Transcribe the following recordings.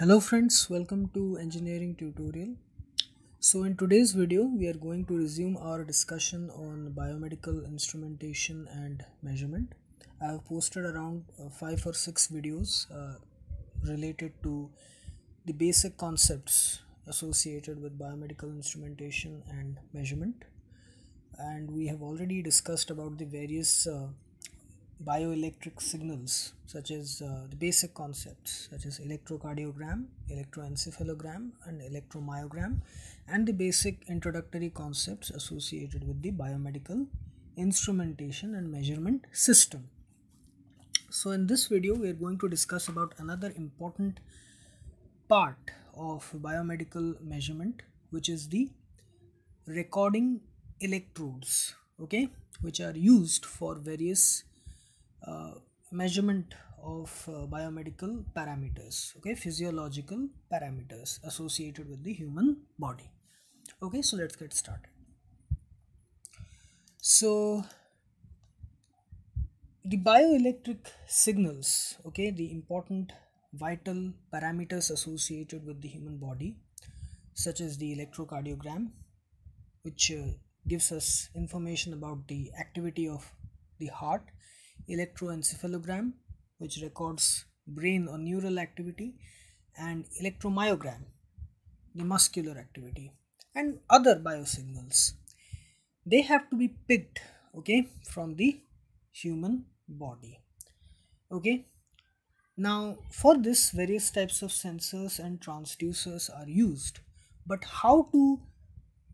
hello friends welcome to engineering tutorial so in today's video we are going to resume our discussion on biomedical instrumentation and measurement i have posted around uh, five or six videos uh, related to the basic concepts associated with biomedical instrumentation and measurement and we have already discussed about the various uh, bioelectric signals such as uh, the basic concepts such as electrocardiogram, electroencephalogram and electromyogram and the basic introductory concepts associated with the biomedical instrumentation and measurement system. So in this video we are going to discuss about another important part of biomedical measurement which is the recording electrodes okay which are used for various uh, measurement of uh, biomedical parameters okay physiological parameters associated with the human body okay so let's get started so the bioelectric signals okay the important vital parameters associated with the human body such as the electrocardiogram which uh, gives us information about the activity of the heart electroencephalogram which records brain or neural activity and electromyogram the muscular activity and other biosignals they have to be picked okay from the human body okay now for this various types of sensors and transducers are used but how to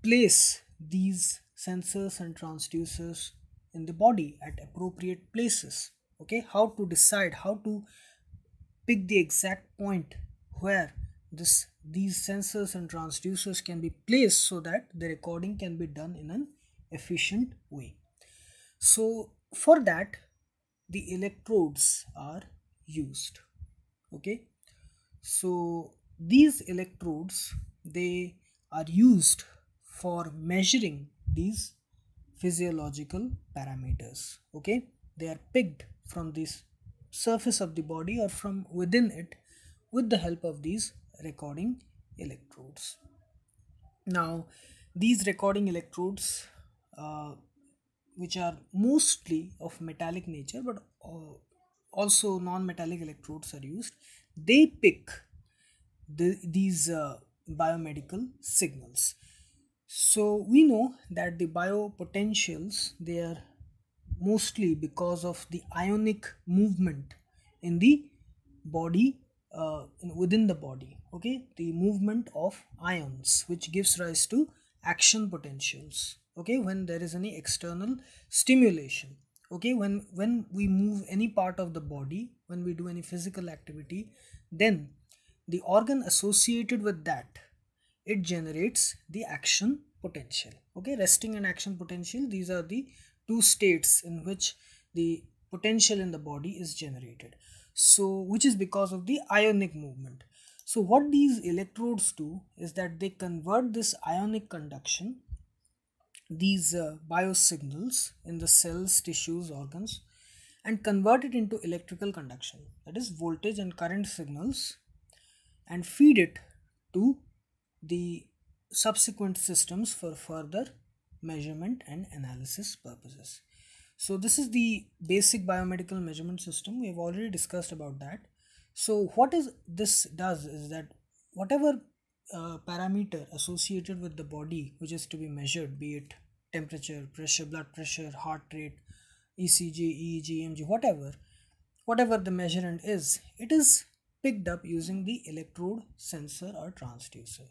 place these sensors and transducers in the body at appropriate places okay how to decide how to pick the exact point where this these sensors and transducers can be placed so that the recording can be done in an efficient way so for that the electrodes are used okay so these electrodes they are used for measuring these physiological parameters okay they are picked from this surface of the body or from within it with the help of these recording electrodes now these recording electrodes uh, which are mostly of metallic nature but uh, also non-metallic electrodes are used they pick the, these uh, biomedical signals so we know that the biopotentials they are mostly because of the ionic movement in the body uh, within the body okay the movement of ions which gives rise to action potentials okay when there is any external stimulation okay when when we move any part of the body when we do any physical activity then the organ associated with that it generates the action potential okay resting and action potential these are the two states in which the potential in the body is generated so which is because of the ionic movement so what these electrodes do is that they convert this ionic conduction these uh, biosignals in the cells tissues organs and convert it into electrical conduction that is voltage and current signals and feed it to the subsequent systems for further measurement and analysis purposes. So this is the basic biomedical measurement system. We have already discussed about that. So what is this does is that whatever uh, parameter associated with the body which is to be measured, be it temperature, pressure, blood pressure, heart rate, ECG, EEG, EMG, whatever, whatever the measurement is, it is picked up using the electrode sensor or transducer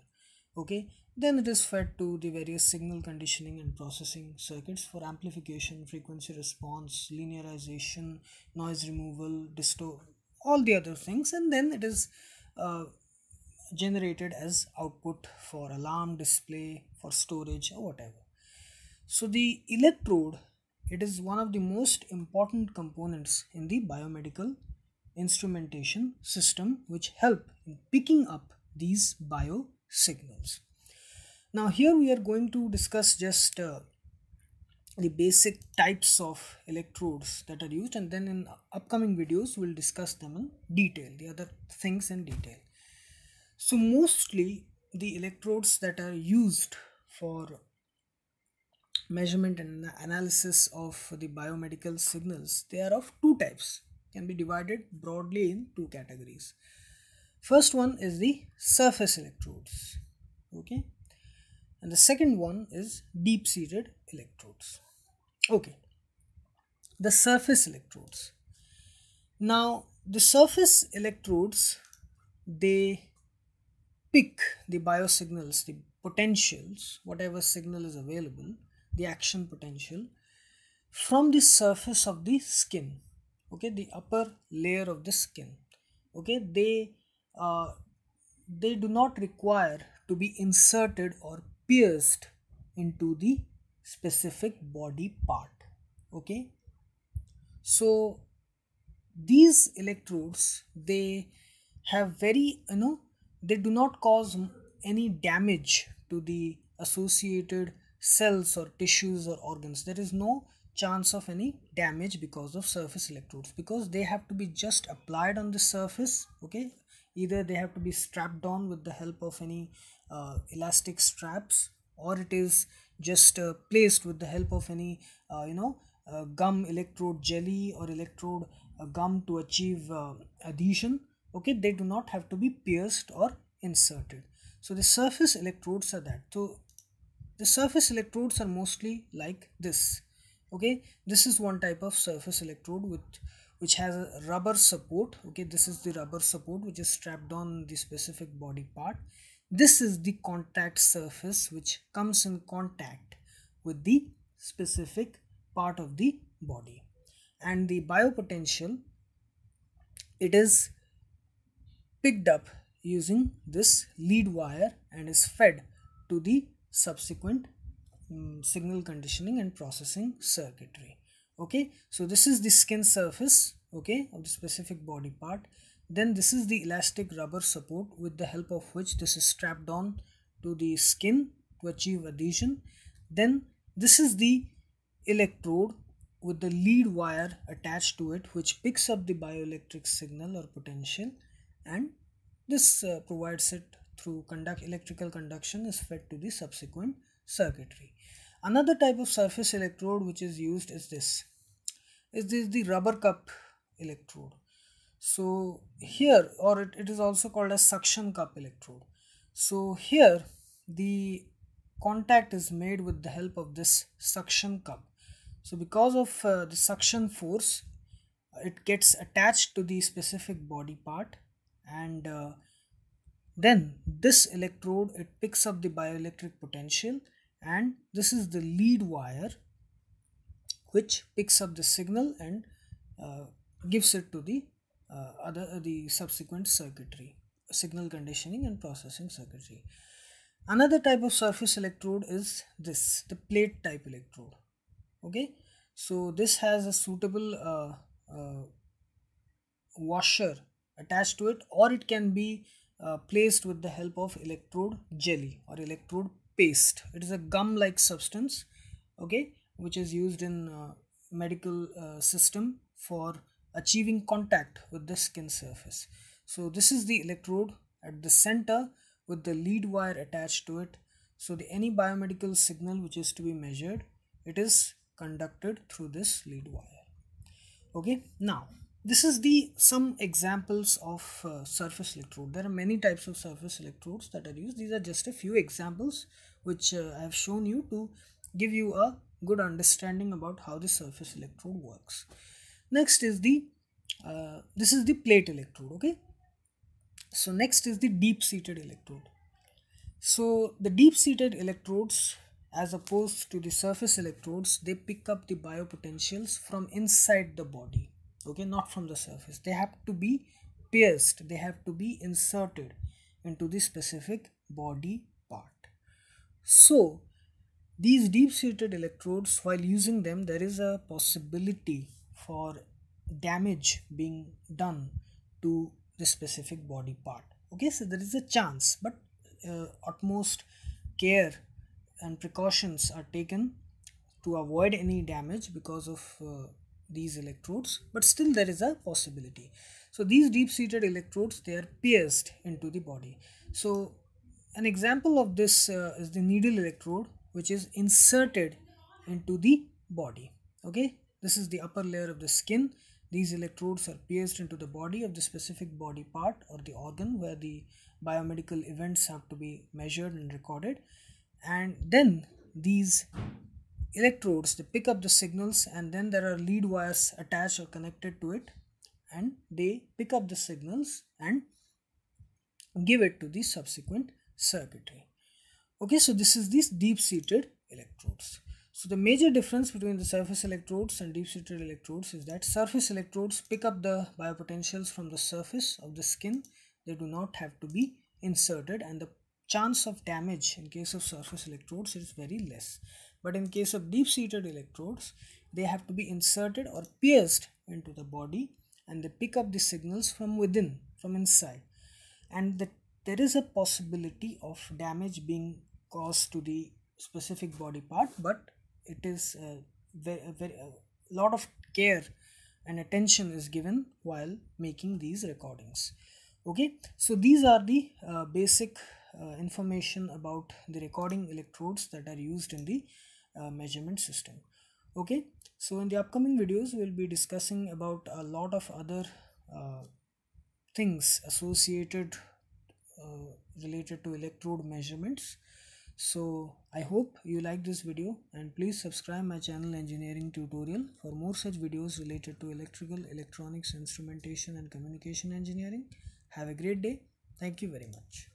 okay then it is fed to the various signal conditioning and processing circuits for amplification frequency response linearization noise removal disto all the other things and then it is uh, generated as output for alarm display for storage or whatever so the electrode it is one of the most important components in the biomedical instrumentation system which help in picking up these bio signals. Now here we are going to discuss just uh, the basic types of electrodes that are used and then in upcoming videos we'll discuss them in detail, the other things in detail. So mostly the electrodes that are used for measurement and analysis of the biomedical signals, they are of two types, can be divided broadly in two categories. First one is the surface electrodes. Okay. And the second one is deep-seated electrodes. Okay. The surface electrodes. Now, the surface electrodes, they pick the biosignals, the potentials, whatever signal is available, the action potential, from the surface of the skin okay the upper layer of the skin okay they uh, they do not require to be inserted or pierced into the specific body part okay so these electrodes they have very you know they do not cause any damage to the associated cells or tissues or organs there is no chance of any damage because of surface electrodes because they have to be just applied on the surface okay either they have to be strapped on with the help of any uh, elastic straps or it is just uh, placed with the help of any uh, you know uh, gum electrode jelly or electrode uh, gum to achieve uh, adhesion okay they do not have to be pierced or inserted so the surface electrodes are that so the surface electrodes are mostly like this okay this is one type of surface electrode with which has a rubber support okay this is the rubber support which is strapped on the specific body part this is the contact surface which comes in contact with the specific part of the body and the biopotential it is picked up using this lead wire and is fed to the subsequent um, signal conditioning and processing circuitry okay so this is the skin surface okay of the specific body part then this is the elastic rubber support with the help of which this is strapped on to the skin to achieve adhesion then this is the electrode with the lead wire attached to it which picks up the bioelectric signal or potential and this uh, provides it through conduct electrical conduction is fed to the subsequent circuitry Another type of surface electrode which is used is this. Is this the rubber cup electrode? So here or it, it is also called as suction cup electrode. So here the contact is made with the help of this suction cup. So because of uh, the suction force it gets attached to the specific body part and uh, then this electrode it picks up the bioelectric potential and this is the lead wire which picks up the signal and uh, gives it to the uh, other uh, the subsequent circuitry signal conditioning and processing circuitry another type of surface electrode is this the plate type electrode okay so this has a suitable uh, uh washer attached to it or it can be uh, placed with the help of electrode jelly or electrode paste it is a gum like substance okay which is used in uh, medical uh, system for achieving contact with the skin surface so this is the electrode at the center with the lead wire attached to it so the any biomedical signal which is to be measured it is conducted through this lead wire okay now this is the some examples of uh, surface electrode there are many types of surface electrodes that are used these are just a few examples which uh, I have shown you to give you a good understanding about how the surface electrode works. Next is the, uh, this is the plate electrode, okay. So next is the deep-seated electrode. So the deep-seated electrodes as opposed to the surface electrodes, they pick up the biopotentials from inside the body, okay, not from the surface. They have to be pierced, they have to be inserted into the specific body so these deep seated electrodes while using them there is a possibility for damage being done to the specific body part. Okay so there is a chance but uh, utmost care and precautions are taken to avoid any damage because of uh, these electrodes but still there is a possibility so these deep seated electrodes they are pierced into the body so an example of this uh, is the needle electrode which is inserted into the body okay this is the upper layer of the skin these electrodes are pierced into the body of the specific body part or the organ where the biomedical events have to be measured and recorded and then these electrodes they pick up the signals and then there are lead wires attached or connected to it and they pick up the signals and give it to the subsequent circuitry okay so this is these deep-seated electrodes so the major difference between the surface electrodes and deep-seated electrodes is that surface electrodes pick up the biopotentials from the surface of the skin they do not have to be inserted and the chance of damage in case of surface electrodes is very less but in case of deep-seated electrodes they have to be inserted or pierced into the body and they pick up the signals from within from inside and the there is a possibility of damage being caused to the specific body part but it is uh, a very, a very a lot of care and attention is given while making these recordings okay so these are the uh, basic uh, information about the recording electrodes that are used in the uh, measurement system okay so in the upcoming videos we'll be discussing about a lot of other uh, things associated uh, related to electrode measurements so i hope you like this video and please subscribe my channel engineering tutorial for more such videos related to electrical electronics instrumentation and communication engineering have a great day thank you very much